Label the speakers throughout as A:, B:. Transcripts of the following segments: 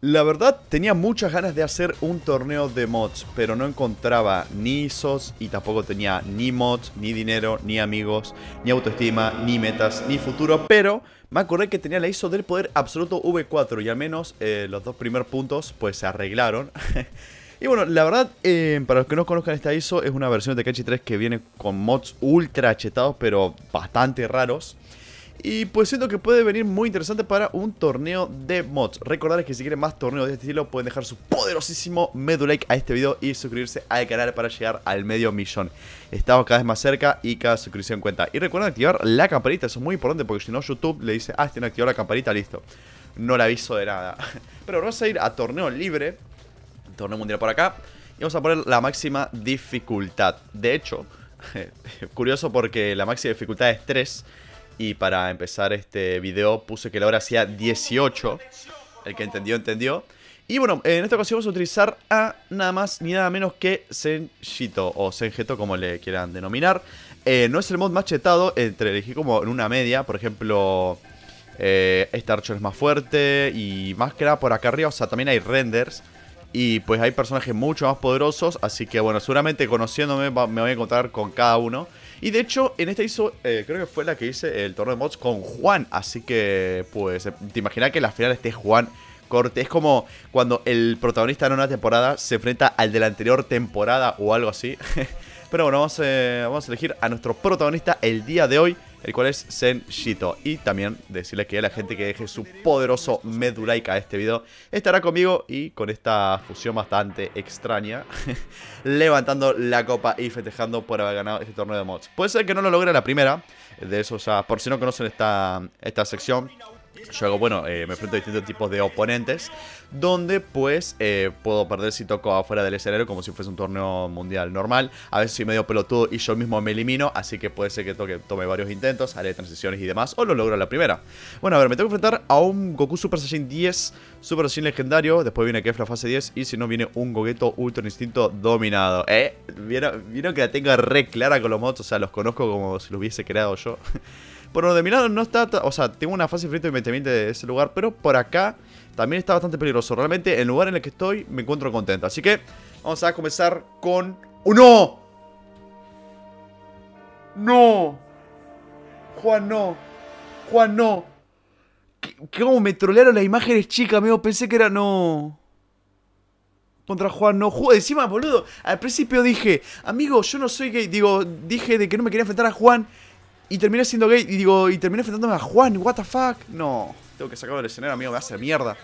A: La verdad, tenía muchas ganas de hacer un torneo de mods, pero no encontraba ni ISOs y tampoco tenía ni mods, ni dinero, ni amigos, ni autoestima, ni metas, ni futuro, pero me acordé que tenía la ISO del poder absoluto V4 y al menos eh, los dos primeros puntos pues se arreglaron. Y bueno, la verdad, eh, para los que no conozcan esta ISO, es una versión de Tekachi 3 que viene con mods ultra chetados, pero bastante raros. Y pues siento que puede venir muy interesante para un torneo de mods. Recordarles que si quieren más torneos de este estilo pueden dejar su poderosísimo medulike a este video y suscribirse al canal para llegar al medio millón. Estamos cada vez más cerca y cada suscripción cuenta. Y recuerden activar la campanita, eso es muy importante porque si no YouTube le dice, ah, tiene activado la campanita, listo. No le aviso de nada. Pero vamos a ir a torneo libre, torneo mundial por acá, y vamos a poner la máxima dificultad. De hecho, curioso porque la máxima dificultad es 3. Y para empezar este video puse que la hora sea 18. El que entendió, entendió. Y bueno, en esta ocasión vamos a utilizar a nada más ni nada menos que Senjito o Senjeto como le quieran denominar. Eh, no es el mod más chetado, entre elegí como en una media, por ejemplo, eh, este es más fuerte y más que nada por acá arriba, o sea, también hay renders. Y pues hay personajes mucho más poderosos, así que bueno, seguramente conociéndome me voy a encontrar con cada uno. Y de hecho, en esta hizo, eh, creo que fue la que hice el torneo de mods con Juan. Así que, pues, eh, te imaginas que en la final esté Juan Corte. Es como cuando el protagonista en una temporada se enfrenta al de la anterior temporada o algo así. Pero bueno, vamos, eh, vamos a elegir a nuestro protagonista el día de hoy el cual es Shito Y también decirle que la gente que deje su poderoso medulaica a este video estará conmigo y con esta fusión bastante extraña, levantando la copa y festejando por haber ganado este torneo de mods. Puede ser que no lo logre la primera, de eso sea, por si no conocen esta, esta sección. Yo hago, bueno, eh, me enfrento a distintos tipos de oponentes Donde, pues, eh, puedo perder si toco afuera del escenario Como si fuese un torneo mundial normal A veces soy medio pelotudo y yo mismo me elimino Así que puede ser que toque, tome varios intentos Haré transiciones y demás, o lo logro a la primera Bueno, a ver, me tengo que enfrentar a un Goku Super Saiyan 10 Super Saiyan legendario Después viene Kefla fase 10 Y si no, viene un Gogeto Ultra Instinto dominado ¿Eh? ¿Vieron, que la tenga re clara con los mods? O sea, los conozco como si los hubiese creado yo por lo de mi lado no está... O sea, tengo una fase frente de de ese lugar, pero por acá también está bastante peligroso. Realmente el lugar en el que estoy me encuentro contento. Así que vamos a comenzar con... uno. no! ¡No! Juan, no. Juan, no. ¿Cómo me trolearon las imágenes chica, amigo? Pensé que era... No contra Juan no Juan, Encima, boludo, al principio dije, amigo, yo no soy gay. Digo, dije de que no me quería enfrentar a Juan. Y terminé siendo gay. Y digo, y terminé enfrentándome a Juan. What the fuck. No. Tengo que sacarlo del escenario, amigo. Me hace mierda.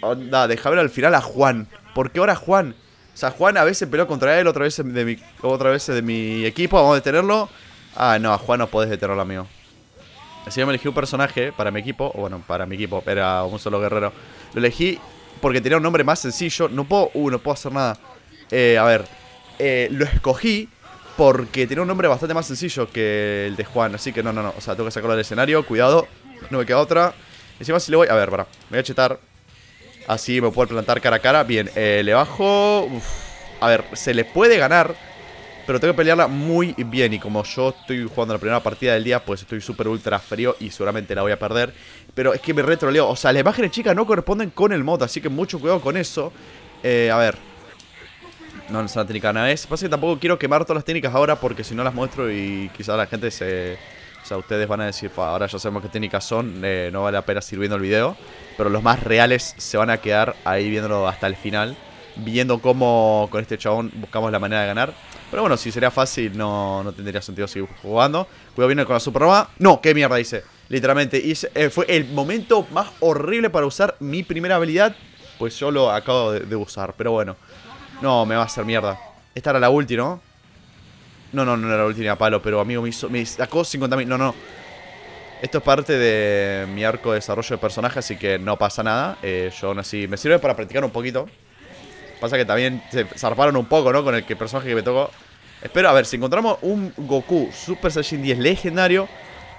A: Onda, deja ver al final a Juan. ¿Por qué ahora Juan? O sea, Juan a veces peleó contra él, otra vez de mi, otra vez de mi equipo. Vamos a detenerlo. Ah, no, a Juan no podés detenerlo, amigo. Así que me elegí un personaje para mi equipo. O bueno, para mi equipo. Era un solo guerrero. Lo elegí porque tenía un nombre más sencillo. No puedo... Uh, no puedo hacer nada. Eh, a ver. Eh, lo escogí porque tiene un nombre bastante más sencillo que el de Juan. Así que no, no, no. O sea, tengo que sacarlo del escenario. Cuidado. No me queda otra. Encima si le voy... A ver, para. Me voy a chetar. Así me puedo plantar cara a cara. Bien, eh, le bajo... A ver, se le puede ganar. Pero tengo que pelearla muy bien. Y como yo estoy jugando la primera partida del día, pues estoy súper ultra frío y seguramente la voy a perder. Pero es que me retroleo. O sea, las imágenes chicas no corresponden con el mod. Así que mucho cuidado con eso. Eh, a ver. No, no es una técnica nada es. Pasa que tampoco quiero quemar todas las técnicas ahora porque si no las muestro y quizás la gente se... O sea, ustedes van a decir, ahora ya sabemos qué técnicas son, eh, no vale la pena seguir viendo el video. Pero los más reales se van a quedar ahí viéndolo hasta el final. Viendo cómo con este chabón buscamos la manera de ganar. Pero bueno, si sería fácil no, no tendría sentido seguir jugando. Cuidado viene con la Supernova. No, qué mierda hice. Literalmente hice, eh, fue el momento más horrible para usar mi primera habilidad. Pues yo lo acabo de, de usar, pero bueno. No, me va a hacer mierda. Esta era la última, ¿no? No, no, no era la última a palo, pero amigo, me, me sacó 50.000. No, no. Esto es parte de mi arco de desarrollo de personaje, así que no pasa nada. Eh, yo aún así me sirve para practicar un poquito. Pasa que también se zarparon un poco, ¿no? Con el personaje que me tocó. Espero, a ver, si encontramos un Goku Super Saiyan 10 legendario,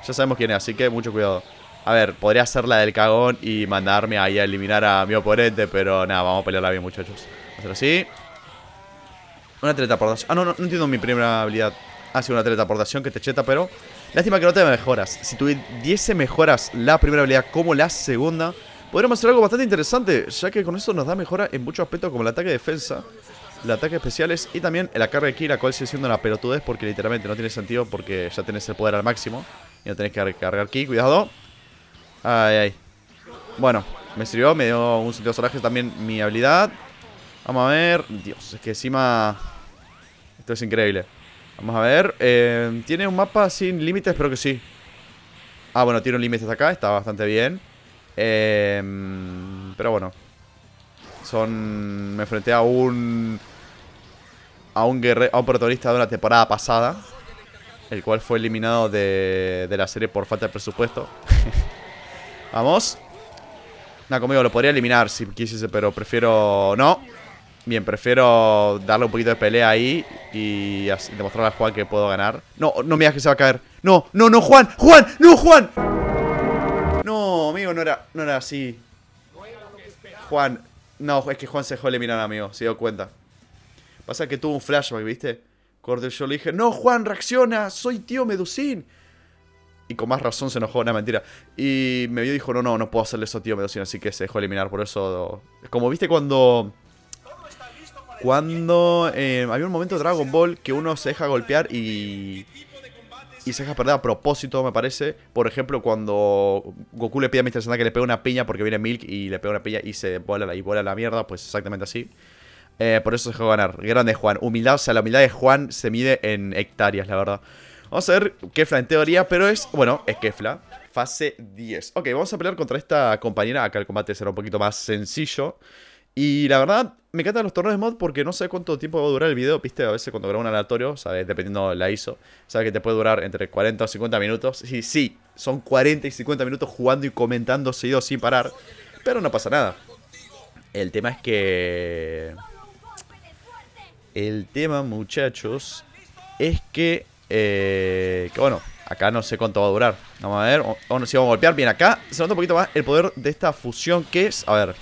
A: ya sabemos quién es, así que mucho cuidado. A ver, podría hacer la del cagón y mandarme ahí a eliminar a mi oponente, pero nada, vamos a pelearla bien, muchachos. Hacer así. Una treta por Ah, no, no, no entiendo mi primera habilidad. Ha una sido una teletaportación que te cheta, pero... Lástima que no te mejoras. Si tuviese mejoras la primera habilidad como la segunda, podríamos hacer algo bastante interesante, ya que con esto nos da mejora en muchos aspectos como el ataque de defensa, el ataque especiales y también la carga de la cual sigue siendo una pelotudez porque literalmente no tiene sentido porque ya tenés el poder al máximo y no tenés que cargar aquí Cuidado. Ay, ay. Bueno, me sirvió, me dio un sentido solaje también mi habilidad. Vamos a ver. Dios, es que encima. Esto es increíble. Vamos a ver. Eh, ¿Tiene un mapa sin límites? pero que sí. Ah, bueno, tiene un límite hasta acá. Está bastante bien. Eh, pero bueno. Son. Me enfrenté a un. A un guerrero. A un protagonista de una temporada pasada. El cual fue eliminado de, la serie por falta de presupuesto. Vamos. Nada, conmigo lo podría eliminar si quisiese, pero prefiero. No. Bien, prefiero darle un poquito de pelea ahí y demostrarle a Juan que puedo ganar. No, no me que se va a caer. No, no, no, Juan, Juan, no, Juan. No, amigo, no era, no era así. Juan, no, es que Juan se dejó eliminar, amigo, se dio cuenta. Pasa que tuvo un flashback, ¿viste? Cordel, yo le dije, no, Juan, reacciona, soy tío meducín Y con más razón se enojó, una mentira. Y me vio y dijo, no, no, no puedo hacerle eso, tío Meducín, así que se dejó eliminar, por eso... Como viste cuando... Cuando eh, había un momento de Dragon Ball que uno se deja golpear y y se deja perder a propósito, me parece. Por ejemplo, cuando Goku le pide a Mr. Santa que le pegue una piña porque viene Milk y le pega una piña y se vuela la, y la mierda, pues exactamente así. Eh, por eso se dejó ganar. Grande Juan. Humildad, o sea, la humildad de Juan se mide en hectáreas, la verdad. Vamos a ver Kefla en teoría, pero es, bueno, es Kefla. Fase 10. Ok, vamos a pelear contra esta compañera. Acá el combate será un poquito más sencillo. Y la verdad, me encantan los torneos de mod porque no sé cuánto tiempo va a durar el video, viste, a veces cuando grabo un aleatorio, sabes, dependiendo de la ISO, sabes que te puede durar entre 40 o 50 minutos. Y sí, son 40 y 50 minutos jugando y comentando seguido sin parar, pero no pasa nada. El tema es que... El tema, muchachos, es que... Eh, bueno, acá no sé cuánto va a durar. Vamos a ver, o, si vamos a golpear. Bien, acá se nota un poquito más el poder de esta fusión que es... A ver...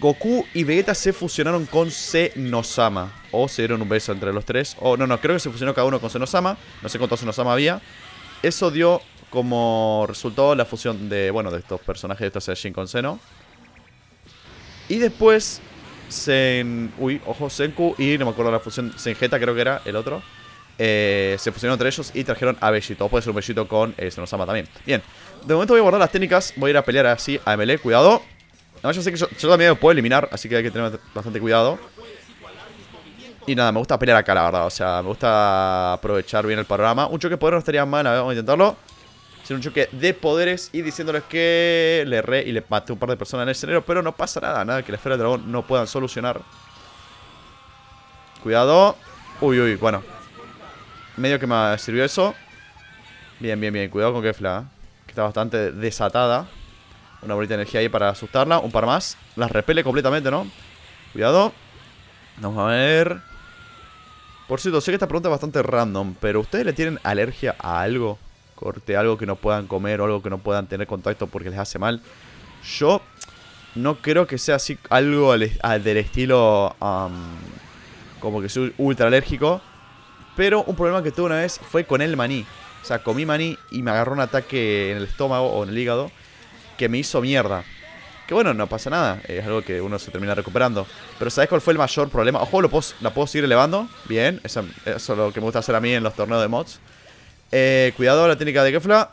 A: Goku y Vegeta se fusionaron con Senosama. O se dieron un beso entre los tres. O no, no, creo que se fusionó cada uno con Senosama. No sé cuánto Senosama había. Eso dio como resultado la fusión de, bueno, de estos personajes de estos Saiyajin con Seno. Y después, Sen... Uy, ojo, Senku y no me acuerdo la fusión, Senjeta creo que era el otro. Eh, se fusionaron entre ellos y trajeron a Bellito. O puede ser un Bellito con Senosama eh, también. Bien, de momento voy a guardar las técnicas. Voy a ir a pelear así a melee. Cuidado yo sé que yo, también lo puedo eliminar, así que hay que tener bastante cuidado. Y nada, me gusta pelear acá, la verdad. O sea, me gusta aprovechar bien el panorama. Un choque de poder no estaría mal, a ver, vamos a intentarlo. Sería un choque de poderes y diciéndoles que le re y le maté un par de personas en el escenario. Pero no pasa nada, nada que la esfera de dragón no puedan solucionar. Cuidado. Uy, uy, bueno. Medio que me sirvió eso. Bien, bien, bien. Cuidado con Kefla, ¿eh? que está bastante desatada. Una bonita energía ahí para asustarla. Un par más. Las repele completamente, ¿no? Cuidado. Vamos a ver. Por cierto, sé que esta pregunta es bastante random, pero ¿ustedes le tienen alergia a algo? Corte, algo que no puedan comer o algo que no puedan tener contacto porque les hace mal. Yo no creo que sea así algo del estilo como que soy ultra alérgico. Pero un problema que tuve una vez fue con el maní. O sea, comí maní y me agarró un ataque en el estómago o en el hígado que me hizo mierda. Que bueno, no pasa nada, es algo que uno se termina recuperando. Pero ¿sabes cuál fue el mayor problema? Ojo, lo la puedo seguir elevando, bien, eso, es lo que me gusta hacer a mí en los torneos de mods. Eh, cuidado la técnica de Kefla.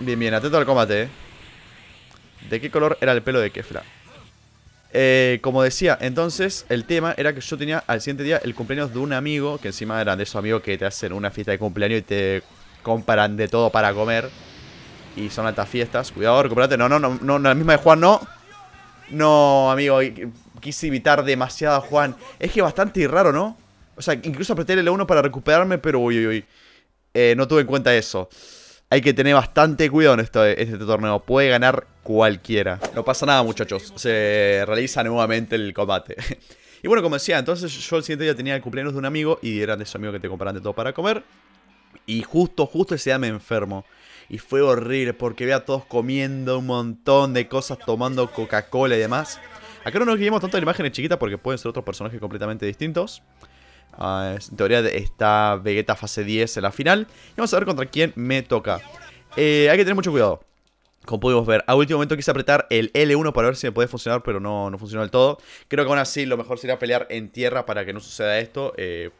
A: Bien, bien, atento al combate. Eh. ¿De qué color era el pelo de Kefla? Eh, como decía, entonces el tema era que yo tenía al siguiente día el cumpleaños de un amigo, que encima eran de esos amigos que te hacen una fiesta de cumpleaños y te compran de todo para comer. Y son altas fiestas. Cuidado, recuperate. No, no, no, no, la misma de Juan, no. No, amigo, quise evitar demasiado a Juan. Es que bastante raro, ¿no? O sea, incluso apreté el L1 para recuperarme, pero uy, uy, uy. Eh, no tuve en cuenta eso. Hay que tener bastante cuidado en eh, este, torneo. Puede ganar cualquiera. No pasa nada, muchachos. Se realiza nuevamente el combate. y bueno, como decía, entonces yo el siguiente día tenía el cumpleaños de un amigo y era de esos amigos que te compran de todo para comer. Y justo, justo ese día me enfermo. Y fue horrible porque ve a todos comiendo un montón de cosas, tomando Coca-Cola y demás. Acá no nos guiamos tanto de imágenes chiquitas porque pueden ser otros personajes completamente distintos. Ah, en teoría está Vegeta fase 10 en la final. Y vamos a ver contra quién me toca. Eh, hay que tener mucho cuidado. Como pudimos ver, a último momento quise apretar el L1 para ver si me podía funcionar, pero no, no funcionó del todo. Creo que aún así lo mejor sería pelear en tierra para que no suceda esto. Eh,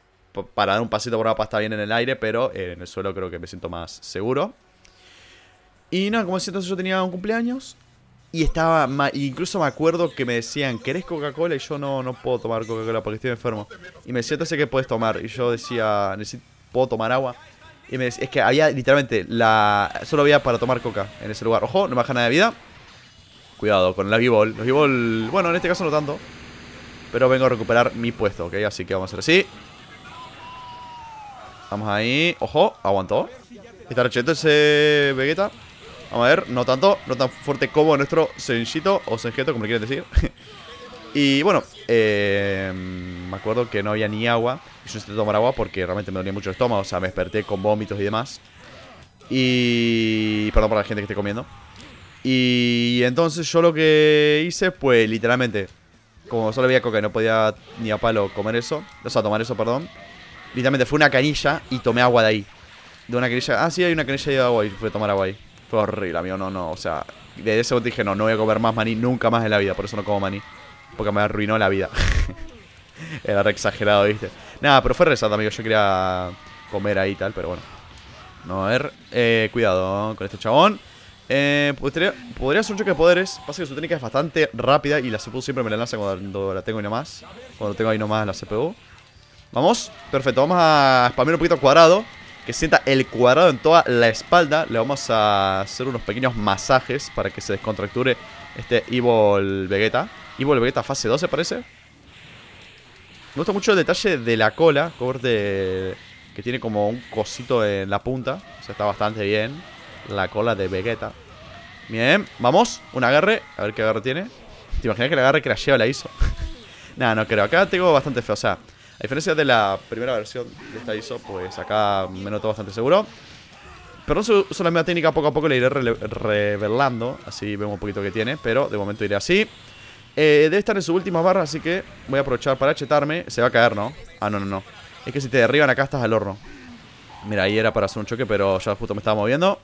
A: para dar un pasito por una pasta bien en el aire, pero en el suelo creo que me siento más seguro. Y nada, no, como decía, entonces yo tenía un cumpleaños y estaba, incluso me acuerdo que me decían, ¿querés Coca-Cola? Y yo no, no puedo tomar Coca-Cola porque estoy enfermo. Y me decía, entonces, que puedes tomar? Y yo decía, ¿puedo tomar agua? Y me decía, es que había literalmente, la solo había para tomar coca en ese lugar. Ojo, no me baja nada de vida. Cuidado con la g ball Los ball bueno, en este caso no tanto. Pero vengo a recuperar mi puesto, ¿ok? Así que vamos a hacer así. Vamos ahí. Ojo, aguantó. Está recheto ese Vegeta. Vamos a ver, no tanto, no tan fuerte como nuestro senchito o Senjeto, como le quieres decir. y bueno, eh, me acuerdo que no había ni agua. Y yo tomar agua porque realmente me dolía mucho el estómago. O sea, me desperté con vómitos y demás. Y. Perdón para la gente que esté comiendo. Y entonces yo lo que hice, pues literalmente, como solo había coca y no podía ni a palo comer eso, o sea, tomar eso, perdón, literalmente fue una canilla y tomé agua de ahí. De una canilla, ah, sí, hay una canilla de agua y fui a tomar agua ahí. Fue horrible, amigo, no, no, o sea De ese momento dije, no, no voy a comer más maní nunca más en la vida Por eso no como maní Porque me arruinó la vida Era re exagerado, viste Nada, pero fue rezado, amigo, yo quería comer ahí y tal, pero bueno No, a ver, eh, cuidado ¿eh? con este chabón eh, podría, podría ser un choque de poderes. Pasa que su técnica es bastante rápida y la CPU siempre me la lanza cuando la tengo ahí nomás. Cuando tengo ahí nomás la CPU. Vamos, perfecto. Vamos a spamear un poquito cuadrado que sienta el cuadrado en toda la espalda. Le vamos a hacer unos pequeños masajes para que se descontracture este Evil Vegeta. Evil Vegeta fase 12 parece. Me gusta mucho el detalle de la cola, corte que tiene como un cosito en la punta. O sea, está bastante bien la cola de Vegeta. Bien, vamos, un agarre, a ver qué agarre tiene. ¿Te imaginas que el agarre que la hizo? Nada, no creo. Acá tengo bastante feo, o sea, a diferencia de la primera versión de esta ISO, pues acá me noto bastante seguro. Pero no uso la misma técnica, poco a poco le iré revelando, así vemos un poquito que tiene, pero de momento iré así. Eh, debe estar en su última barra, así que voy a aprovechar para chetarme. Se va a caer, ¿no? Ah, no, no, no. Es que si te derriban acá estás al horno. Mira, ahí era para hacer un choque, pero ya justo me estaba moviendo.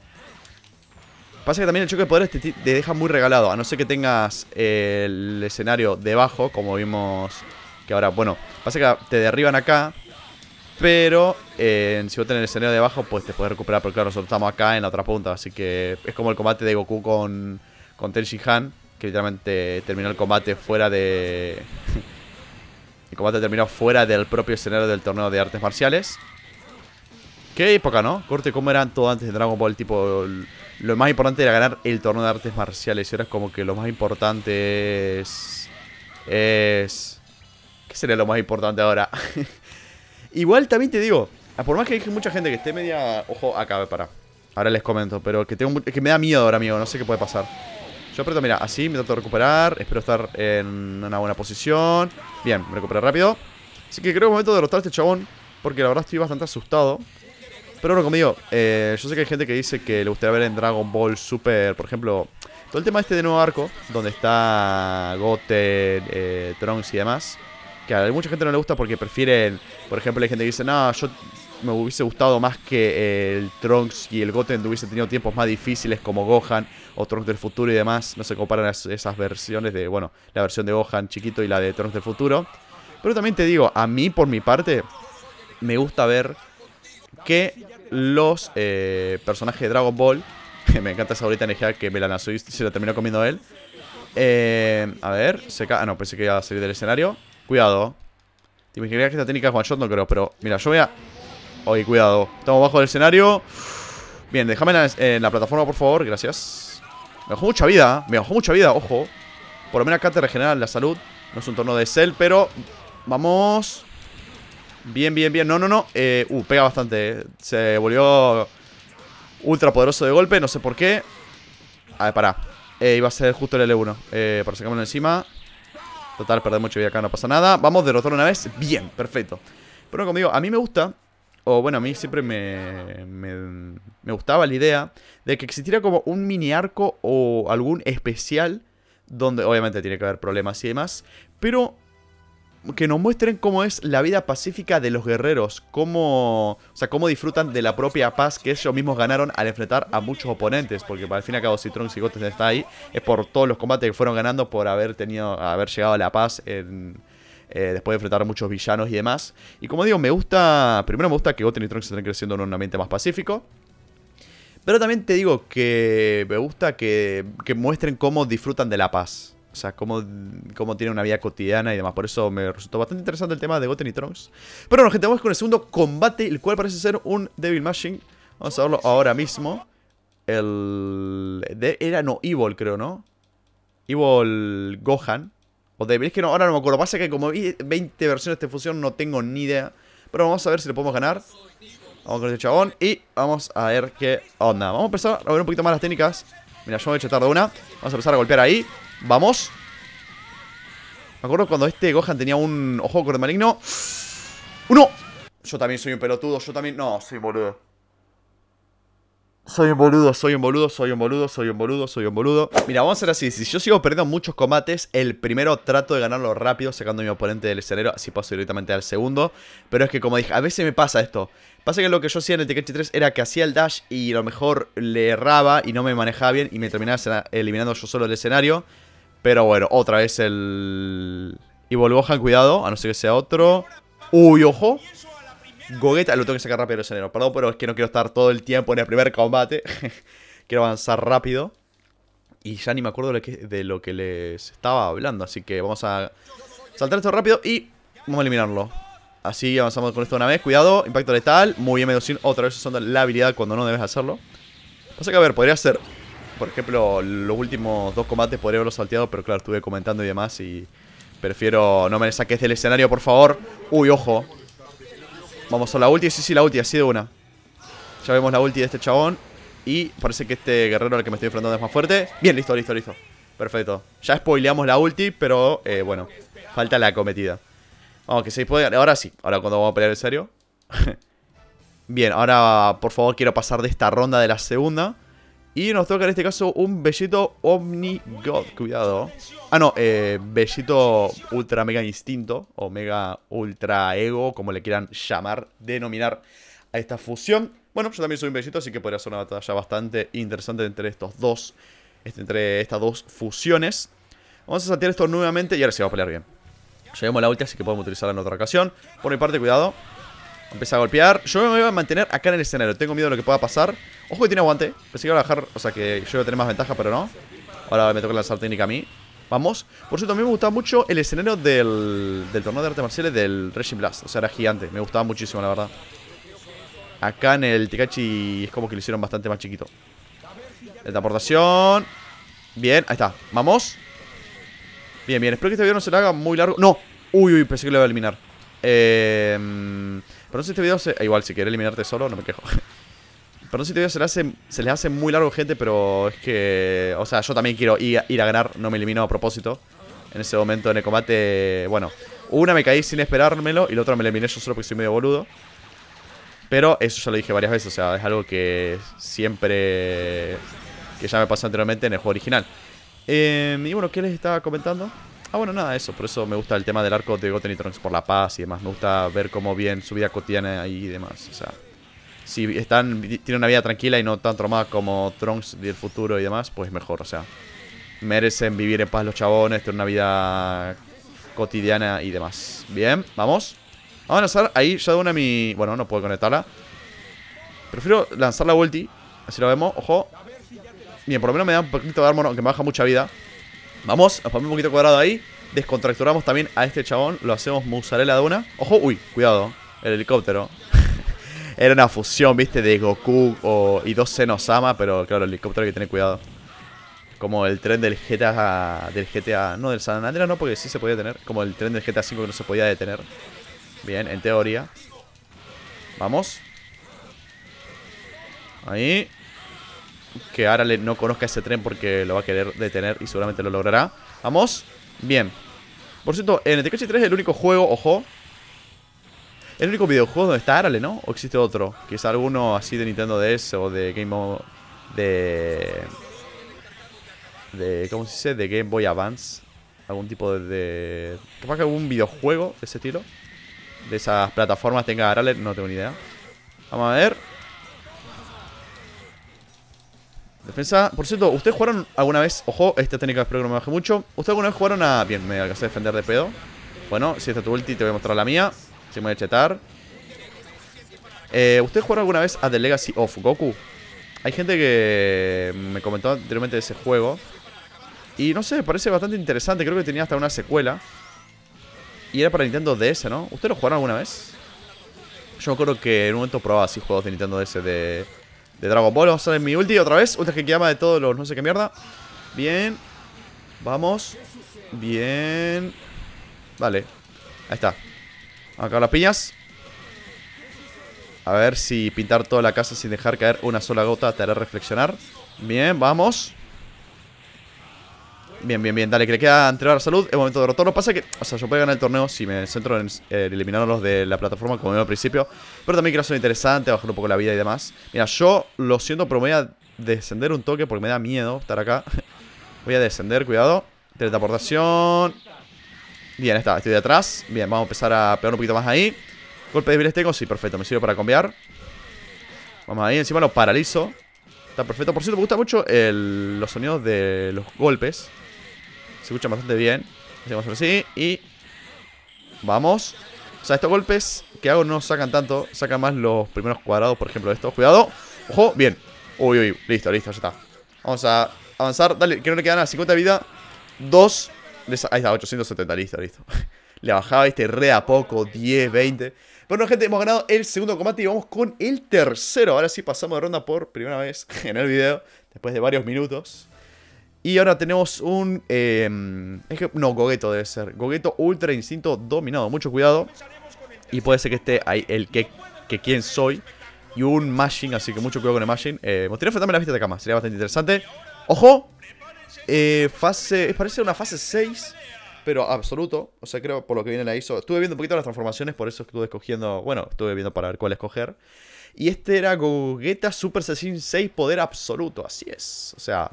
A: Pasa que también el choque de poderes te, deja muy regalado, a no ser que tengas eh, el escenario debajo, como vimos que ahora, bueno, Pasa te derriban acá. Pero eh, si vos tenés el escenario de abajo, pues te puedes recuperar. Porque claro, nosotros estamos acá en la otra punta. Así que es como el combate de Goku con, con Que literalmente terminó el combate fuera de... el combate terminó fuera del propio escenario del torneo de artes marciales. Qué época, ¿no? Corte, cómo eran todo antes de Dragon Ball. Tipo, lo más importante era ganar el torneo de artes marciales. Y ahora es como que lo más importante es... Es que sería lo más importante ahora. Igual también te digo, ah, por más que hay mucha gente que esté media... Ojo, acá, eh, para. Ahora les comento, pero que tengo que me da miedo ahora, amigo. No sé qué puede pasar. Yo aprieto, mira, así, me trato de recuperar. Espero estar en una buena posición. Bien, me recuperé rápido. Así que creo que es momento de derrotar a este chabón. Porque la verdad estoy bastante asustado. Pero bueno, conmigo, eh, yo sé que hay gente que dice que le gustaría ver en Dragon Ball Super, por ejemplo, todo el tema este de nuevo arco, donde está Goten, eh, Trunks y demás que a mucha gente no le gusta porque prefieren, por ejemplo, hay gente que dice, no, yo me hubiese gustado más que eh, el Trunks y el Goten hubiesen tenido tiempos más difíciles como Gohan o Trunks del futuro y demás. No se comparan esas versiones de, bueno, la versión de Gohan chiquito y la de Trunks del futuro. Pero también te digo, a mí por mi parte, me gusta ver que los eh, personajes de Dragon Ball, me encanta esa ahorita energía que me la lanzó y se la terminó comiendo él. Eh, a ver, se cae. Ah, no, pensé que iba a salir del escenario. Cuidado. ¿Te que esta técnica es one shot? No creo, pero... Mira, yo voy a... Oye, cuidado. Estamos bajo del escenario. Bien, déjame en la, plataforma, por favor. Gracias. Me bajó mucha vida. Me bajó mucha vida, ojo. Por lo menos acá te regenera la salud. No es un turno de cel pero... Vamos... Bien, bien, bien. No, no, no. Eh, uh, pega bastante. Eh. Se volvió ultra poderoso de golpe. No sé por qué. A ver, pará. Eh, iba a ser justo el L1. Eh, para sacármelo encima. Total, perder mucho vida acá, no pasa nada. Vamos, derrotar una vez. Bien, perfecto. bueno como digo, a mí me gusta, o bueno, a mí siempre me, me gustaba la idea de que existiera como un mini arco o algún especial donde obviamente tiene que haber problemas y demás, pero que nos muestren cómo es la vida pacífica de los guerreros, cómo, o sea, cómo disfrutan de la propia paz que ellos mismos ganaron al enfrentar a muchos oponentes, porque al fin y al cabo si Trunks y Goten está ahí es por todos los combates que fueron ganando por haber tenido haber llegado a la paz eh, después de enfrentar a muchos villanos y demás. Y como digo, me gusta, primero me gusta que Goten y Trunks estén creciendo en un ambiente más pacífico. Pero también te digo que me gusta que, que muestren cómo disfrutan de la paz. O sea, cómo, tiene una vida cotidiana y demás. Por eso me resultó bastante interesante el tema de Goten y Trunks. Pero bueno, gente, vamos con el segundo combate, el cual parece ser un Devil Machine. Vamos a verlo ahora mismo. El... era, no, Evil, creo, ¿no? Evil Gohan. O Devil, es que no, ahora no me acuerdo. Pasa que como vi 20 versiones de esta fusión, no tengo ni idea. Pero vamos a ver si le podemos ganar. Vamos con este chabón y vamos a ver qué onda. Vamos a empezar a ver un poquito más las técnicas. Mira, yo me he hecho tarde una. Vamos a empezar a golpear ahí. Vamos Me acuerdo cuando este Gohan tenía un ojo corte maligno ¡Uno! Yo también soy un pelotudo, yo también... No, soy un boludo soy un boludo, soy un boludo, soy un boludo, soy un boludo, soy un boludo. Mira, vamos a hacer así. Si yo sigo perdiendo muchos combates, el primero trato de ganarlo rápido, sacando a mi oponente del escenario. Así paso directamente al segundo. Pero es que, como dije, a veces me pasa esto. Pasa que lo que yo hacía en el Tekken 3 era que hacía el dash y a lo mejor le erraba y no me manejaba bien y me terminaba eliminando yo solo el escenario. Pero bueno, otra vez el... Y Han, cuidado, a no ser que sea otro. Uy, ojo. Gogeta, lo tengo que sacar rápido el escenario, perdón, pero es que no quiero estar todo el tiempo en el primer combate. quiero avanzar rápido. Y ya ni me acuerdo de lo que les estaba hablando, así que vamos a saltar esto rápido y vamos a eliminarlo. Así avanzamos con esto una vez, cuidado, impacto letal, muy bien Medocin, otra vez usando la habilidad cuando no debes hacerlo. Pasa que a ver, podría ser por ejemplo, los últimos dos combates podría haberlos salteado, pero claro, estuve comentando y demás y prefiero no me saques del escenario, por favor. Uy, ojo. Vamos a la ulti, sí, sí, la ulti, así de una. Ya vemos la ulti de este chabón y parece que este guerrero al que me estoy enfrentando es más fuerte. Bien, listo, listo, listo. Perfecto. Ya spoileamos la ulti, pero eh, bueno, falta la cometida Vamos, que se puede... Ahora sí, ahora cuando vamos a pelear en serio. Bien, ahora por favor quiero pasar de esta ronda de la segunda. Y nos toca en este caso un besito Omni God. Cuidado. Ah, no, eh, Ultra Mega Instinto. O Mega Ultra Ego, como le quieran llamar, denominar a esta fusión. Bueno, yo también soy un besito, así que podría ser una batalla bastante interesante entre estos dos. Este, entre estas dos fusiones. Vamos a saltar esto nuevamente y ahora sí va a pelear bien. Ya la ulti, así que podemos utilizarla en otra ocasión. Por mi parte, cuidado. Empecé a golpear. Yo me voy a mantener acá en el escenario. Tengo miedo de lo que pueda pasar. Ojo que tiene aguante. Pensé que iba a bajar. O sea que yo iba a tener más ventaja, pero no. Ahora me toca lanzar técnica a mí. Vamos. Por cierto, a mí me gustaba mucho el escenario del, del torneo de arte marciales del Regime Blast. O sea, era gigante. Me gustaba muchísimo, la verdad. Acá en el Tikachi es como que lo hicieron bastante más chiquito. La aportación. Bien, ahí está. Vamos. Bien, bien. Espero que este video no se le haga muy largo. ¡No! Uy, uy, pensé que lo iba a eliminar. Eh, pero no sé si este video se... Igual, si quiere eliminarte solo, no me quejo. Pero si este video se le, hace, se hace muy largo, gente, pero es que... O sea, yo también quiero ir, a ganar, no me elimino a propósito. En ese momento en el combate, bueno, una me caí sin esperármelo y la otra me eliminé yo solo porque soy medio boludo. Pero eso ya lo dije varias veces, o sea, es algo que siempre... Que ya me pasó anteriormente en el juego original. Em, y bueno, ¿qué les estaba comentando? Ah, bueno, nada, eso. Por eso me gusta el tema del arco de Goten y Trunks por la paz y demás. Me gusta ver cómo bien su vida cotidiana y demás. O sea, si están, tienen una vida tranquila y no tan más como Trunks del futuro y demás, pues mejor. O sea, merecen vivir en paz los chabones, tener una vida cotidiana y demás. Bien, vamos. Vamos a lanzar ahí ya de una mi... Bueno, no puedo conectarla. Prefiero lanzar la ulti. Así lo vemos, ojo. Bien, por lo menos me da un poquito de armor, aunque me baja mucha vida. Vamos, nos ponemos un poquito cuadrado ahí. Descontracturamos también a este chabón. Lo hacemos musarela de una. Ojo, uy, cuidado. El helicóptero. Era una fusión, viste, de Goku y dos Senosama, pero claro, el helicóptero hay que tener cuidado. Como el tren del GTA. Del GTA. No, del San Andrés, no, porque sí se podía tener Como el tren del GTA 5 que no se podía detener. Bien, en teoría. Vamos. Ahí que Arale no conozca ese tren porque lo va a querer detener y seguramente lo logrará. Vamos. Bien. Por cierto, en el 3 es el único juego, ojo. El único videojuego donde está Arale, ¿no? ¿O existe otro? es alguno así de Nintendo DS o de Game Boy... De... De... ¿Cómo se dice? De Game Boy Advance. Algún tipo de... de capaz que algún videojuego de ese estilo. De esas plataformas tenga Arale, no tengo ni idea. Vamos a ver. Defensa. Por cierto, ¿ustedes jugaron alguna vez? Ojo, esta técnica espero que no me baje mucho. ¿Ustedes alguna vez jugaron a. Bien, me alcancé a defender de pedo. Bueno, si es tu ulti, te voy a mostrar la mía. Si me voy a chetar. Eh, ¿Ustedes jugaron alguna vez a The Legacy of Goku? Hay gente que me comentó anteriormente de ese juego. Y no sé, parece bastante interesante. Creo que tenía hasta una secuela. Y era para Nintendo DS, ¿no? ¿Ustedes lo jugaron alguna vez? Yo creo que en un momento probaba así juegos de Nintendo DS de de Dragon Ball. Vamos a ser mi ulti otra vez. Ultra que llama de todos los no sé qué mierda. Bien. Vamos. Bien. Vale. Ahí está. Acá las piñas. A ver si pintar toda la casa sin dejar caer una sola gota te hará reflexionar. Bien, vamos. Bien, bien, bien, dale, que le queda entregar a salud Es momento de retorno, pasa que, o sea, yo puedo ganar el torneo Si me centro en eliminar a los de la plataforma Como veo al principio, pero también quiero ser interesante Bajar un poco la vida y demás Mira, yo lo siento, pero voy a descender un toque Porque me da miedo estar acá Voy a descender, cuidado Teletaportación. Bien, está, estoy de atrás Bien, vamos a empezar a pegar un poquito más ahí Golpe de tengo, este sí, perfecto, me sirve para cambiar Vamos ahí, encima lo paralizo Está perfecto, por cierto, me gusta mucho los sonidos de los golpes se escucha bastante bien. Hacemos así y... Vamos. O sea, estos golpes que hago no sacan tanto. Sacan más los primeros cuadrados, por ejemplo, de estos. Cuidado. Ojo, bien. Uy, uy, listo, listo, ya está. Vamos a avanzar. Dale, que no le quedan a 50 de vida. 2. Ahí está, 870, listo, listo. Le bajaba este re a poco, 10, 20. Bueno, gente, hemos ganado el segundo combate y vamos con el tercero. Ahora sí pasamos de ronda por primera vez en el video, después de varios minutos. Y ahora tenemos un... Em, es que, no, Gogueto debe ser. Gogueto Ultra Instinto Dominado. Mucho cuidado. Y puede ser que esté ahí el que, que quién soy. Y un Mashing, así que mucho cuidado con el Mashing. Eh, me la vista de cama. Sería bastante interesante. ¡Ojo! Eh, fase... Parece una fase 6 pero absoluto. O sea, creo por lo que viene la ISO. Estuve viendo un poquito las transformaciones, por eso estuve escogiendo. Bueno, estuve viendo para ver cuál escoger. Y este era Gogeta Super Saiyan 6 Poder Absoluto, así es. O sea,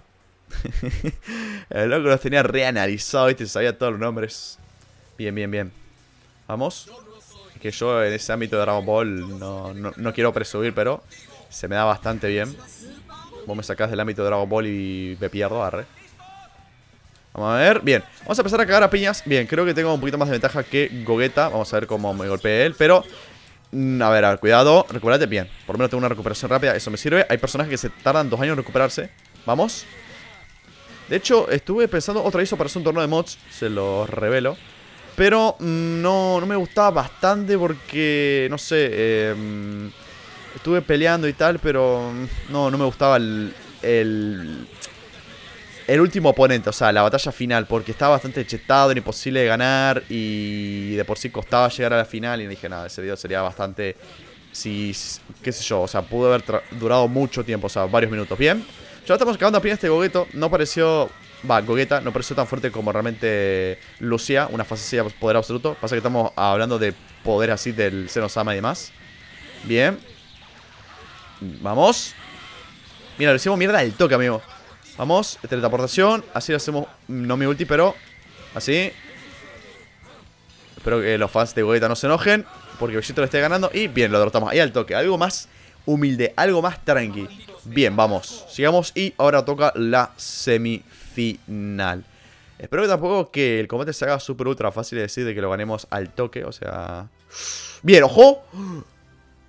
A: el loco los tenía reanalizado y te sabía todos los nombres. Bien, bien, bien. Vamos. que yo en ese ámbito de Dragon Ball no, quiero presumir, pero se me da bastante bien. Vos me sacás del ámbito de Dragon Ball y me pierdo, arre. Vamos a ver, bien Vamos a empezar a cagar a piñas Bien, creo que tengo un poquito más de ventaja que Gogeta Vamos a ver cómo me golpea él, pero... Mm, a ver, a ver, cuidado, Recuérdate bien Por lo menos tengo una recuperación rápida, eso me sirve Hay personajes que se tardan dos años en recuperarse Vamos de hecho, estuve pensando otra vez para un torneo de mods, se lo revelo. Pero mm, no, me gustaba bastante porque, no sé, em, estuve peleando y tal, pero mm, no, no me gustaba el, el, último oponente, o sea, la batalla final, porque estaba bastante chetado, era imposible de ganar y de por sí costaba llegar a la final y dije, nada, ese video sería bastante, si, qué sé yo, o sea, pudo haber durado mucho tiempo, o sea, varios minutos, ¿bien? Ya estamos acabando apenas este Gogueto. No pareció. Va, Gogeta no pareció tan fuerte como realmente lucía. Una fase así de poder absoluto. Pasa que estamos hablando de poder así del Senosama y demás. Bien. Vamos. Mira, lo hicimos mierda del toque, amigo. Vamos, Teletaportación. Así lo hacemos. No mi ulti, pero. Así. Espero que los fans de Gogeta no se enojen. Porque Vegito lo esté ganando. Y bien, lo derrotamos ahí al toque. Algo más humilde, algo más tranqui. Bien, vamos, sigamos y ahora toca la semifinal Espero que tampoco que el combate se haga súper ultra fácil, de decir, de que lo ganemos al toque, o sea... ¡Bien, ojo!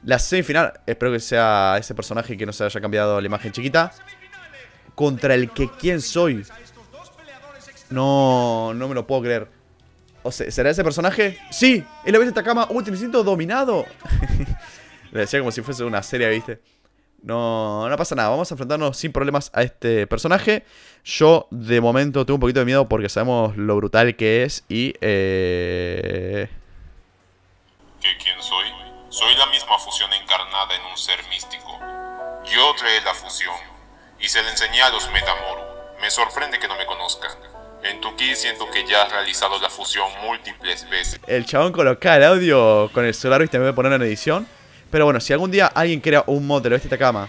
A: La semifinal, espero que sea ese personaje que no se haya cambiado la imagen chiquita Contra el que quién soy No, no me lo puedo creer o ¿será ese personaje? ¡Sí! El la de Takama! ¡Último instinto dominado! Le decía como si fuese una serie, ¿viste? No, no pasa nada, vamos a enfrentarnos sin problemas a este personaje. Yo de momento tengo un poquito de miedo porque sabemos lo brutal que es y... Eh, ¿Quién soy? Soy la misma fusión encarnada en un ser místico. Yo trae la fusión y se la enseñé a los Metamoru. Me sorprende que no me conozcan. En Tuki siento que ya has realizado la fusión múltiples veces. El chabón coloca el audio con el solar, y me voy poner en edición. Pero bueno, si algún día alguien crea un mod de la cama Takama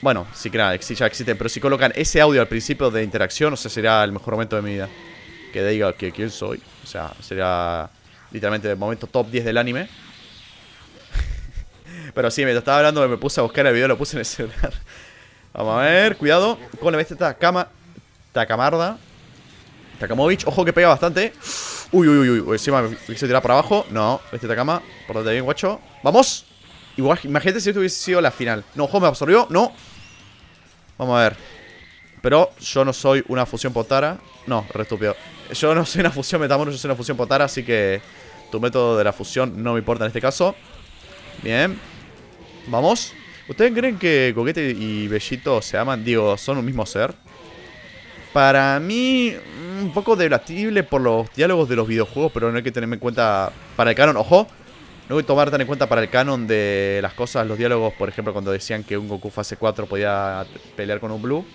A: Bueno, si crea, ya existen Pero si colocan ese audio al principio de interacción O sea, sería el mejor momento de mi vida Que diga que quién soy O sea, sería literalmente el momento top 10 del anime Pero sí, mientras estaba hablando me puse a buscar el video Lo puse en el celular Vamos a ver, cuidado con la bestia Takama Takamarda Takamovich, ojo que pega bastante Uy, uy, uy, uy, encima me quise tirar para abajo No, bestia Takama, pórtate bien, guacho ¡Vamos! Igual, imagínate si esto hubiese sido la final. No, ojo, me absorbió. No. Vamos a ver. Pero yo no soy una fusión potara. No, re estúpido. Yo no soy una fusión Metamoros, yo soy una fusión potara. Así que tu método de la fusión no me importa en este caso. Bien. Vamos. ¿Ustedes creen que Coquete y Bellito se aman? Digo, son un mismo ser. Para mí, un poco debatible por los diálogos de los videojuegos, pero no hay que tenerme en cuenta para el canon. Ojo, no voy a tomar tan en cuenta para el canon de las cosas, los diálogos, por ejemplo, cuando decían que un Goku fase 4 podía pelear con un Blue.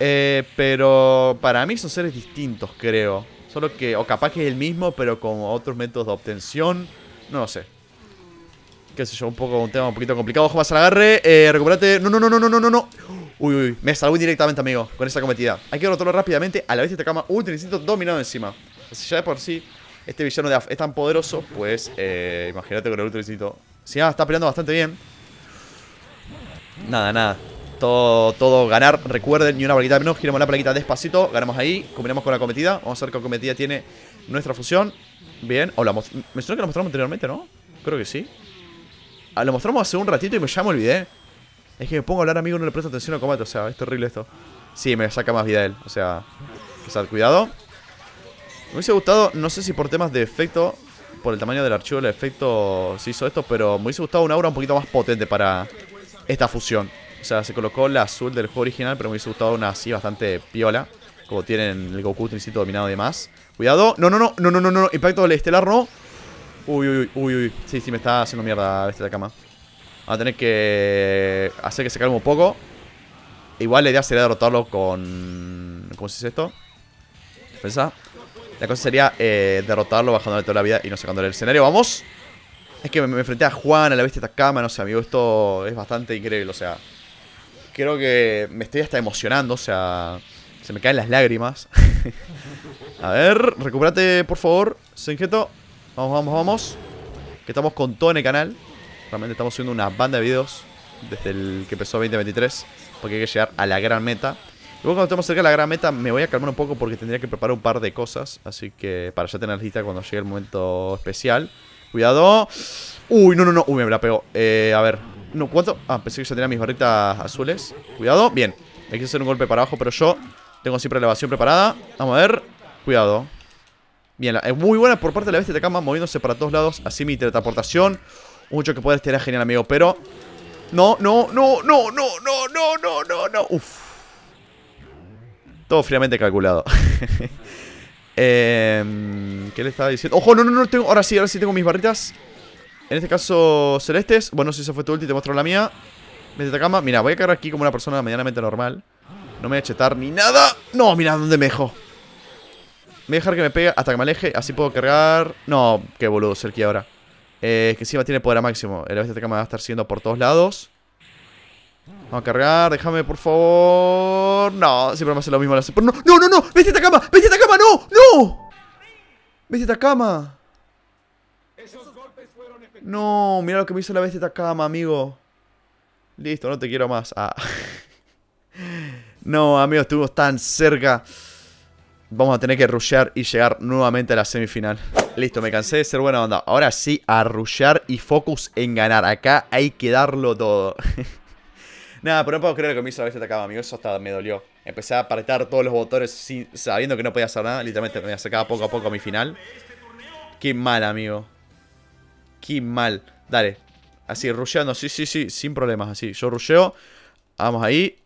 A: Eh, pero para mí son seres distintos, creo. Solo que, o capaz que es el mismo, pero con otros métodos de obtención. No lo sé. Qué sé yo, un poco un tema un poquito complicado. Ojo, vas al agarre. Eh, recuperate. No, no, no, no, no, no, no, Uy, uy, me salvo indirectamente, amigo, con esa cometida. Hay que rotarlo rápidamente. A la vez te cama un dominado encima. Así ya de por sí este villano de Af es tan poderoso, pues eh, imagínate con el ultricito. Sí, Si ah, está peleando bastante bien. Nada, nada. Todo, todo ganar, recuerden, ni una plaquita menos. Giramos la plaquita despacito, ganamos ahí, combinamos con la cometida. Vamos a ver qué cometida tiene nuestra fusión. Bien, o la me suena que la mostramos anteriormente, ¿no? Creo que sí. Ah, lo mostramos hace un ratito y me ya me olvidé. Es que me pongo a hablar, amigo, y no le presto atención al combate. O sea, es terrible esto. Sí, me saca más vida él. O sea, o sea cuidado. Me hubiese gustado, no sé si por temas de efecto, por el tamaño del archivo el efecto se hizo esto, pero me hubiese gustado un aura un poquito más potente para esta fusión. O sea, se colocó la azul del juego original, pero me hubiese gustado una así bastante piola. Como tienen el Goku Trincito dominado y demás. Cuidado. No, no, no, no, no, no, no. Impacto del estelar, no. Uy, uy, uy, uy. Sí, sí, me está haciendo mierda este de cama. Va a tener que hacer que se calme un poco. Igual la idea sería derrotarlo con... ¿Cómo se dice esto? Defensa. La cosa sería eh, derrotarlo bajándole toda la vida y no sacándole el escenario. ¡Vamos! Es que me, enfrenté a Juan, a la bestia cama, no sé, amigo, esto es bastante increíble, o sea... Creo que me estoy hasta emocionando, o sea... Se me caen las lágrimas. a ver, recupérate, por favor, Sengeto. Vamos, vamos, vamos. Que estamos con todo en el canal. Realmente estamos subiendo una banda de videos desde el que empezó 2023. Porque hay que llegar a la gran meta. Luego cuando estemos cerca de la gran meta me voy a calmar un poco porque tendría que preparar un par de cosas. Así que para ya tener lista cuando llegue el momento especial. Cuidado. Uy, no, no, no. Uy, me la pegó. Eh, a ver. No, ¿cuánto? Ah, pensé que ya tenía mis barritas azules. Cuidado. Bien. Hay que hacer un golpe para abajo, pero yo tengo siempre la elevación preparada. Vamos a ver. Cuidado. Bien, es muy buena por parte de la bestia de cama, moviéndose para todos lados. Así mi teletransportación. Un que poder estaría genial, amigo, pero... No, no, no, no, no, no, no, no, no, no. Uf fríamente calculado. Em, ¿Qué le estaba diciendo? ¡Ojo! No, no, no. ahora sí, ahora sí tengo mis barritas. En este caso, celestes. Bueno, si eso fue tu ulti, te muestro la mía. mete a cama. Mira, voy a cargar aquí como una persona medianamente normal. No me voy a chetar ni nada. No, mira, ¿dónde me dejo? voy a dejar que me pegue hasta que me aleje. Así puedo cargar. No, qué boludo, Serki ahora. Eh, que encima tiene poder a máximo. El bestia de cama va a estar siendo por todos lados. Vamos a cargar, déjame, por favor. No, siempre me hace lo mismo. No, no, no, no, esta cama, vete esta cama, no, no. Vete esta cama. No, mira lo que me hizo la bestia esta cama, amigo. Listo, no te quiero más. Ah. no, amigo, estuvo tan cerca. Vamos a tener que rushear y llegar nuevamente a la semifinal. Listo, me cansé de ser buena onda. Ahora sí, a rushear y focus en ganar. Acá hay que darlo todo. Nada, pero no puedo creer que me hizo la vez atacaba, amigo. Eso hasta me dolió. Empecé a apretar todos los botones sabiendo que no podía hacer nada. Literalmente me acercaba poco a poco a mi final. Qué mal, amigo. Qué mal. Dale. Así, rusheando. Sí, sí, sí. Sin problemas. Así. Yo rusheo. Vamos ahí.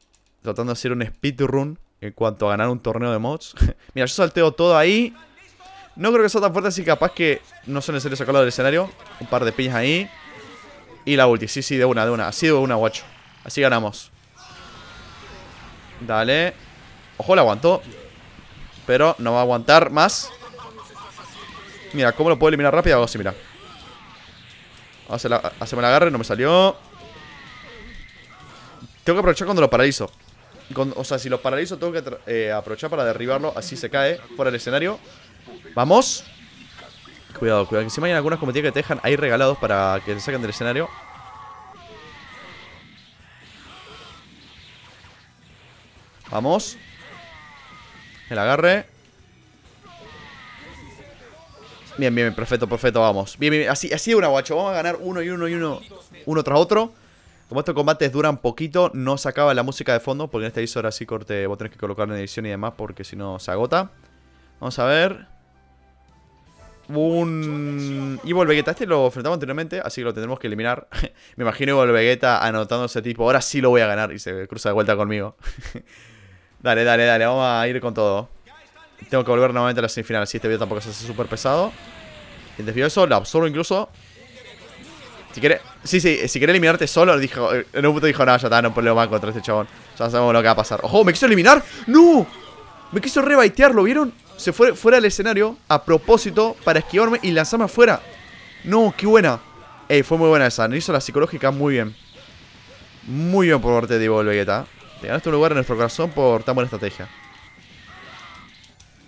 A: Tratando de hacer un speedrun en cuanto a ganar un torneo de mods. Mira, yo salteo todo ahí. No creo que sea tan fuerte, así capaz que no son necesario sacarlo del escenario. Un par de piñas ahí. Y la ulti. Sí, sí, de una, de una. Así de una, guacho. Así ganamos. Dale. Ojo, le aguantó. Pero no va a aguantar más. Mira, ¿cómo lo puedo eliminar rápido? Hago así, mira. Hace el agarre, no me salió. Tengo que aprovechar cuando lo paralizo. o sea, si lo paralizo, tengo que eh, aprovechar para derribarlo. Así se cae fuera del escenario. Vamos. Cuidado, cuidado. Que encima hay algunas cometidas que te dejan ahí regalados para que te saquen del escenario. Vamos. El agarre. Bien, bien, perfecto, perfecto, vamos. Bien, bien, así, así de una, guacho. Vamos a ganar uno y uno y uno, uno tras otro. Como estos combates duran poquito, no se acaba la música de fondo, porque en este visor así corte vos tenés que colocar en edición y demás, porque si no se agota. Vamos a ver. Un y Vegeta, este lo enfrentamos anteriormente, así que lo tendremos que eliminar. Me imagino Evil anotando ese tipo, ahora sí lo voy a ganar, y se cruza de vuelta conmigo. Dale, dale, dale, vamos a ir con todo Tengo que volver nuevamente a la semifinal Si este video tampoco se hace súper pesado El desvío eso, lo absorbo incluso Si quiere, sí, sí, si quiere eliminarte solo dijo, En un dijo, no, ya está, no problema más contra este chabón Ya sabemos lo que va a pasar ¡Ojo, me quiso eliminar! ¡No! Me quiso rebaitear, ¿lo vieron? Se fue fuera del escenario a propósito para esquivarme y lanzarme afuera ¡No, qué buena! Ey, fue muy buena esa, hizo la psicológica muy bien Muy bien por parte de Divo Vegeta te ganaste un lugar en nuestro corazón por tan buena estrategia.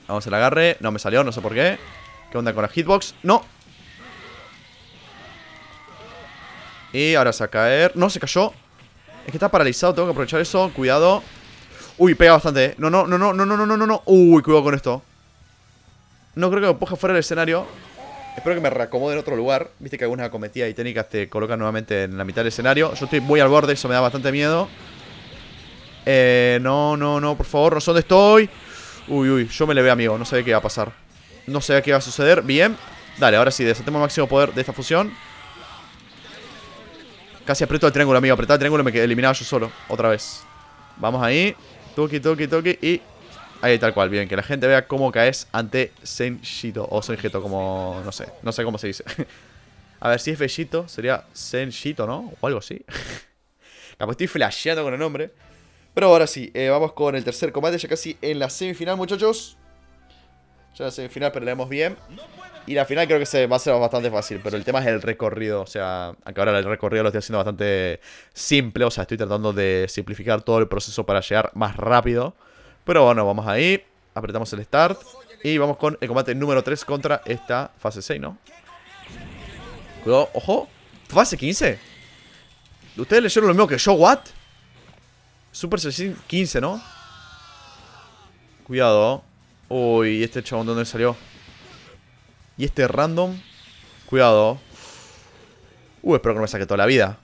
A: Vamos, el agarre. No, me salió, no sé por qué. ¿Qué onda con la hitbox? ¡No! Y ahora se va a caer. No, se cayó. Es que está paralizado, tengo que aprovechar eso. Cuidado. Uy, pega bastante, eh. No, no, no, no, no, no, no, no, no. Uy, cuidado con esto. No creo que me empuja fuera del escenario. Espero que me reacomode en otro lugar. Viste que algunas acometidas y técnicas te colocan nuevamente en la mitad del escenario. Yo estoy muy al borde, eso me da bastante miedo. Eh, no, no, no, por favor, no sé dónde estoy. Uy, uy, yo me le veo, amigo. No sé qué va a pasar. No sé qué va a suceder. Bien. Dale, ahora sí, desatemos el máximo poder de esta fusión. Casi aprieto el triángulo, amigo. Apretaba el triángulo y me eliminaba yo solo. Otra vez. Vamos ahí. Toki, toki, toki. Y Ahí tal cual, bien, que la gente vea cómo caes ante Senchito o Senjito, como no sé, no sé cómo se dice. A ver, si es Bellito, sería Senchito, ¿no? O algo así. Capaz estoy flasheando con el nombre. Pero ahora sí, eh, vamos con el tercer combate, ya casi en la semifinal, muchachos. Ya en la semifinal perdemos bien. Y la final creo que se va a ser bastante fácil, pero el tema es el recorrido. O sea, aunque ahora el recorrido lo estoy haciendo bastante simple, o sea, estoy tratando de simplificar todo el proceso para llegar más rápido. Pero bueno, vamos ahí, apretamos el start y vamos con el combate número 3 contra esta fase 6, ¿no? Cuidado, ojo, fase 15. ¿Ustedes leyeron lo mismo que yo, what? Super 15, ¿no? Cuidado. Uy, este chabón, ¿dónde salió? Y este random. Cuidado. Uy, uh, espero que no me saque toda la vida.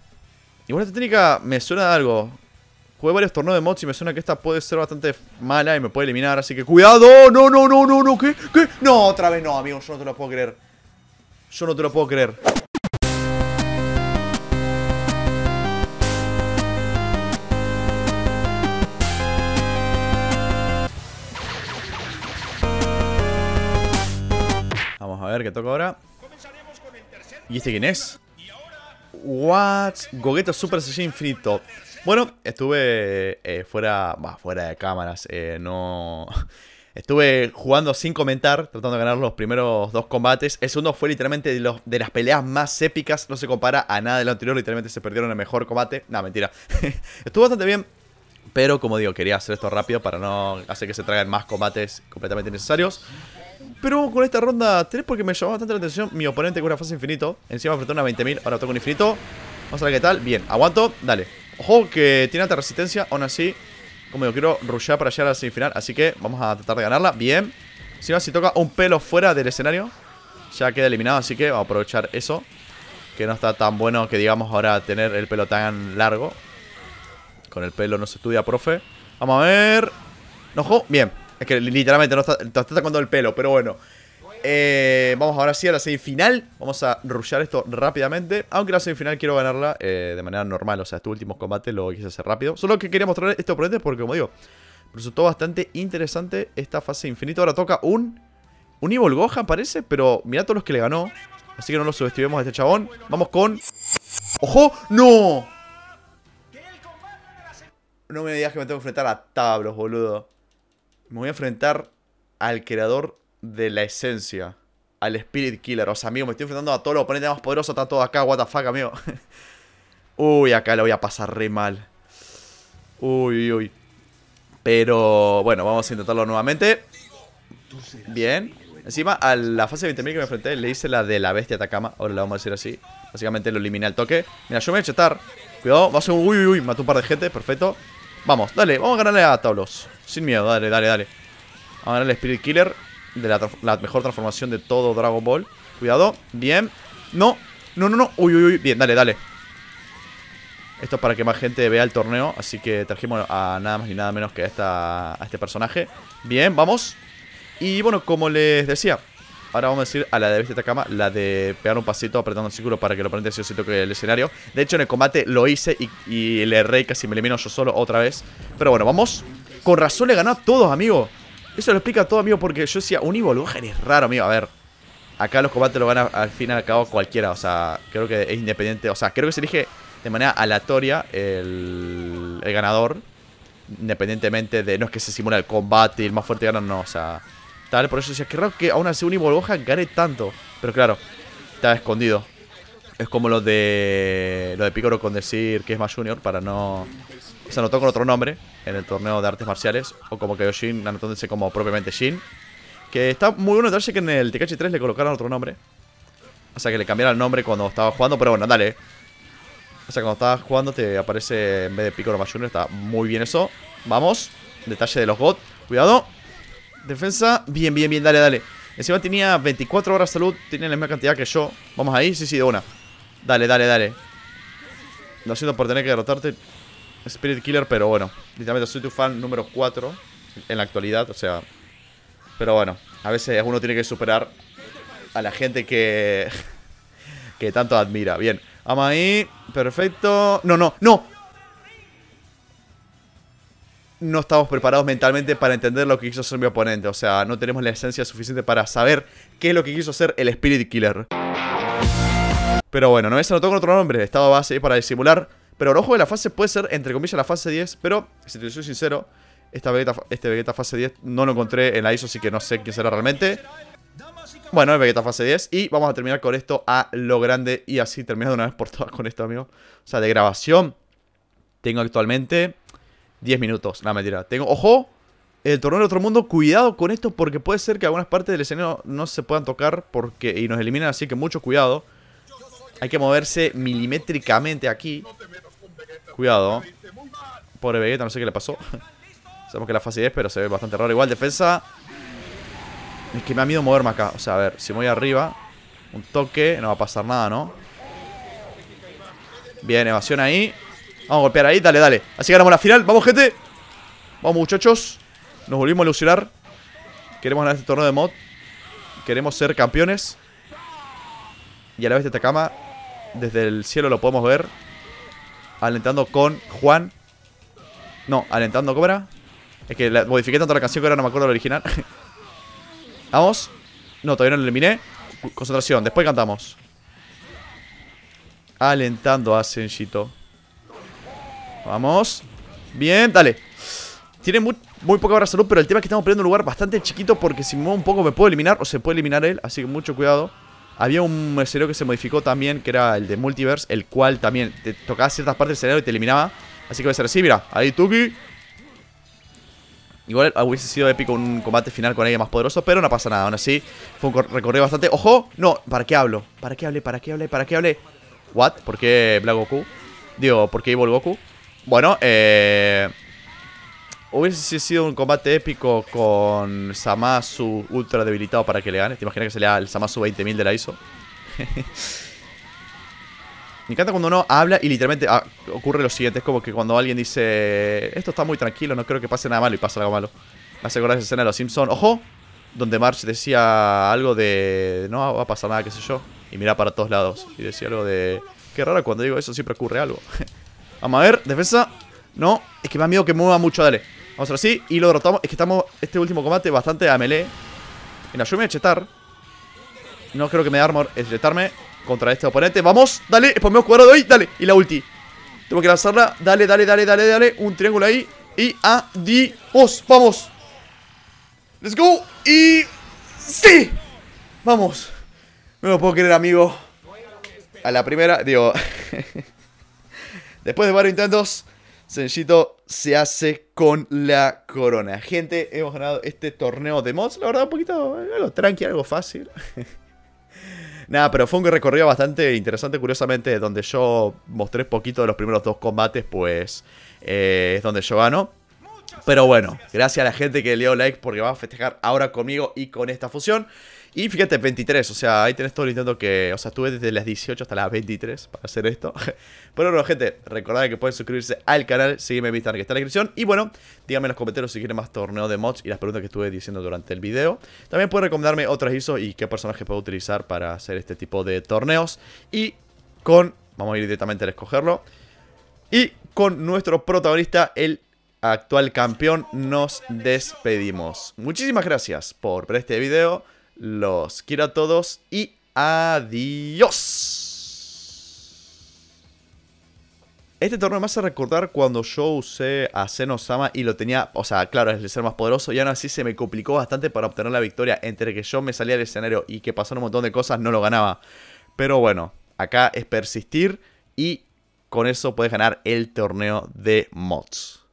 A: Igual esta técnica me suena de algo. Jugué varios torneos de mods y me suena que esta puede ser bastante mala y me puede eliminar, así que ¡Cuidado! ¡No, no, no, no, no! ¿Qué? ¿Qué? No, otra vez no, amigo, yo no te lo puedo creer. Yo no te lo puedo creer. ver qué toca ahora. ¿Y este quién es? What? Gogeto Super Saiyan Infinito. Bueno, estuve eh, fuera, fuera de cámaras, eh, no... Estuve jugando sin comentar, tratando de ganar los primeros dos combates. El segundo fue literalmente de, las peleas más épicas, no se compara a nada de lo anterior, literalmente se perdieron el mejor combate. No, mentira. Estuvo bastante bien, pero como digo, quería hacer esto rápido para no hacer que se traigan más combates completamente innecesarios. Pero con esta ronda 3 porque me llamó bastante la atención mi oponente con una fase infinito. Encima apretó una 20.000, ahora toco un infinito. Vamos a ver qué tal. Bien, aguanto, dale. Ojo que tiene alta resistencia, aún así, como yo quiero rushear para llegar a la semifinal. Así que vamos a tratar de ganarla. Bien. Encima si toca un pelo fuera del escenario, ya queda eliminado. Así que vamos a aprovechar eso. Que no está tan bueno que digamos ahora tener el pelo tan largo. Con el pelo no se estudia, profe. Vamos a ver. Ojo, bien. Es que literalmente no está, te está el pelo, pero bueno. Eh, vamos ahora sí a la semifinal. Vamos a rushar esto rápidamente. Aunque la semifinal quiero ganarla eh, de manera normal. O sea, estos últimos combate, lo quise hacer rápido. Solo que quería mostrar esto por porque, como digo, resultó bastante interesante esta fase infinita. Ahora toca un. Un Evil Gohan, parece. Pero mira todos los que le ganó. Así que no lo subestimemos a este chabón. Vamos con. ¡Ojo! ¡No! No me digas que me tengo que enfrentar a tablos, boludo me voy a enfrentar al creador de la esencia, al Spirit Killer. O sea, amigo, me estoy enfrentando a todos los oponentes más poderosos, está todo acá, what the amigo. uy, acá lo voy a pasar re mal. Uy, uy. Pero bueno, vamos a intentarlo nuevamente. Bien. Encima, a la fase 20.000 que me enfrenté, le hice la de la bestia atacama. Ahora la vamos a decir así. Básicamente lo eliminé al toque. Mira, yo me voy a chetar. Cuidado, va a ser un... Uy, uy, uy. Mató un par de gente. Perfecto. Vamos, dale. Vamos a ganarle a Taulos. Sin miedo, dale, dale, dale Ahora el Spirit Killer De la, mejor transformación de todo Dragon Ball Cuidado, bien No, no, no, no, uy, uy, uy, bien, dale, dale Esto es para que más gente vea el torneo Así que trajimos a nada más y nada menos que a, este personaje Bien, vamos Y bueno, como les decía Ahora vamos a decir a la de esta Cama la de pegar un pasito apretando el círculo para que lo oponente se si el escenario. De hecho, en el combate lo hice y, le rey casi me elimino yo solo otra vez. Pero bueno, vamos. Con razón le ganó a todos, amigo. Eso lo explica todo, amigo, porque yo decía, un es raro, amigo. A ver, acá los combates lo gana al final al cabo cualquiera. O sea, creo que es independiente. O sea, creo que se elige de manera aleatoria el, ganador. Independientemente de, no es que se simula el combate y el más fuerte gana, no. O sea, tal, por eso decía, que raro que aún así un gane tanto. Pero claro, está escondido. Es como lo de lo de Picoro con decir que es más junior para no se anotó con otro nombre en el torneo de artes marciales, o como quedó Shin, anotándose como propiamente Shin. Que está muy bueno detalle que en el tkh 3 le colocaron otro nombre. O sea, que le cambiara el nombre cuando estaba jugando, pero bueno, dale. O sea, cuando estabas jugando te aparece en vez de Pico más Junior, está muy bien eso. Vamos, detalle de los god cuidado. Defensa, bien, bien, bien, dale, dale. Encima tenía 24 horas de salud, tiene la misma cantidad que yo. Vamos ahí, sí, sí, de una. Dale, dale, dale. Lo siento por tener que derrotarte. Spirit Killer, pero bueno. Literalmente soy tu fan número 4 en la actualidad, o sea. Pero bueno, a veces uno tiene que superar a la gente que. que tanto admira. Bien, vamos ahí. Perfecto. No, no, no. No estamos preparados mentalmente para entender lo que quiso hacer mi oponente. O sea, no tenemos la esencia suficiente para saber qué es lo que quiso hacer el Spirit Killer. Pero bueno, no se notó con otro nombre. Estaba base para disimular pero el ojo de la fase puede ser, entre comillas, la fase 10. Pero, si te soy sincero, esta este Vegeta fase 10 no lo encontré en la ISO, así que no sé quién será realmente. Bueno, el Vegeta fase 10. Y vamos a terminar con esto a lo grande. Y así terminado de una vez por todas con esto, amigo. O sea, de grabación. Tengo actualmente 10 minutos. la mentira. Tengo. ¡Ojo! El torneo del otro mundo. Cuidado con esto porque puede ser que algunas partes del escenario no se puedan tocar. Porque. Y nos eliminan, así que mucho cuidado. Hay que moverse milimétricamente aquí. Cuidado. Pobre Vegeta, no sé qué le pasó. Sabemos que la fase es, pero se ve bastante raro. Igual, defensa. Es que me ha miedo moverme acá. O sea, a ver, si me voy arriba, un toque, no va a pasar nada, ¿no? Bien, evasión ahí. Vamos a golpear ahí, dale, dale. Así ganamos la final. Vamos, gente. Vamos, muchachos. Nos volvimos a ilusionar. Queremos ganar este torneo de mod. Queremos ser campeones. Y a la vez de Takama, desde el cielo lo podemos ver. Alentando con Juan. No, alentando cobra. Es que modifiqué tanto la canción que ahora no me acuerdo la original. Vamos. No, todavía no lo eliminé. Concentración, después cantamos. Alentando a Senshito. Vamos. Bien, dale. Tiene muy, poca barra de salud, pero el tema es que estamos poniendo un lugar bastante chiquito porque si me muevo un poco me puedo eliminar o se puede eliminar él. Así que mucho cuidado. Había un escenario que se modificó también, que era el de Multiverse, el cual también te tocaba ciertas partes del escenario y te eliminaba. Así que voy a ser así, mira, ahí Tuki. Igual hubiese sido épico un combate final con alguien más poderoso, pero no pasa nada. Aún así, fue un recorrido bastante... ¡Ojo! No, ¿para qué hablo? ¿Para qué hablé? ¿Para qué hablé? ¿Para qué hablé? ¿What? ¿Por qué Black Goku? Digo, ¿por qué Evil Goku? Bueno, eh... Hubiese sido un combate épico con Samasu ultra debilitado para que le gane. ¿Te imaginas que se le el Samasu 20.000 de la ISO? Me encanta cuando uno habla y literalmente ah, ocurre lo siguiente. Es como que cuando alguien dice, esto está muy tranquilo, no creo que pase nada malo y pasa algo malo. Me hace acordar esa escena de Los Simpsons. ¡Ojo! Donde Marge decía algo de, no va a pasar nada, qué sé yo. Y mira para todos lados. Y decía algo de, qué raro cuando digo eso siempre ocurre algo. Vamos a ver, defensa. No, es que me da miedo que mueva mucho, dale Vamos a hacer así y lo derrotamos Es que estamos, este último combate, bastante a melee Mira, yo me a chetar No creo que me dé armor es chetarme Contra este oponente, vamos, dale, mi cuadrado ahí, dale Y la ulti Tengo que lanzarla, dale, dale, dale, dale, dale Un triángulo ahí Y adiós, vamos Let's go Y... ¡Sí! Vamos No lo puedo creer, amigo A la primera, digo Después de varios intentos Senchito se hace con la corona. Gente, hemos ganado este torneo de mods. La verdad, un poquito eh, algo tranqui, algo fácil. Nada, pero fue un recorrido bastante interesante, curiosamente, donde yo mostré poquito de los primeros dos combates, pues eh, es donde yo gano. Pero bueno, gracias a la gente que le dio like porque va a festejar ahora conmigo y con esta fusión. Y fíjate, 23, o sea, ahí tenés todo el intento que... O sea, estuve desde las 18 hasta las 23 para hacer esto. Pero bueno, gente, recordad que pueden suscribirse al canal, seguirme en Instagram que está en la descripción. Y bueno, díganme en los comentarios si quieren más torneo de mods y las preguntas que estuve diciendo durante el video. También pueden recomendarme otras ISO y qué personajes puedo utilizar para hacer este tipo de torneos. Y con... Vamos a ir directamente a escogerlo. Y con nuestro protagonista, el actual campeón, nos despedimos. Muchísimas gracias por ver este video. Los quiero a todos y adiós. Este torneo me hace recordar cuando yo usé a Zeno-sama y lo tenía, o sea, claro, es el ser más poderoso y aún así se me complicó bastante para obtener la victoria. Entre que yo me salía del escenario y que pasaron un montón de cosas, no lo ganaba. Pero bueno, acá es persistir y con eso puedes ganar el torneo de mods.